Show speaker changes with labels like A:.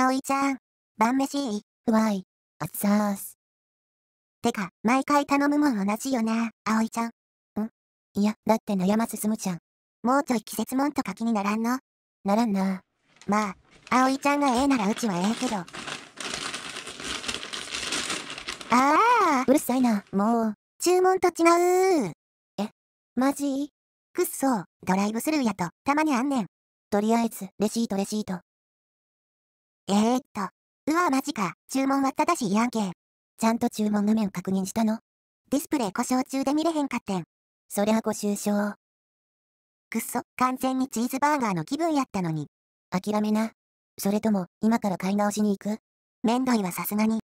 A: 葵ちゃん、晩飯いい、わい、あっさーす。てか、毎回頼むもん同じよな、葵ちゃん。んいや、だって悩ますすむちゃん。もうちょい季節もんとか気にならんのならんな。まあ、
B: 葵ちゃんがええならうちはええけど。あ
A: あ、うるさいな、もう。注文と違うえ、マジくっそ、ドライブスルーやと、たまにあんねん。とりあえず、レシートレシート。えー、っと、うわマジか、注文は正しいやんけちゃんと注文画面確認したのディスプレイ故障中で見れへんかってん。そりゃご愁傷。くっそ、完全にチーズバーガーの気分やったのに。諦めな。それとも、今から買い直しに行くめんどいはさすがに。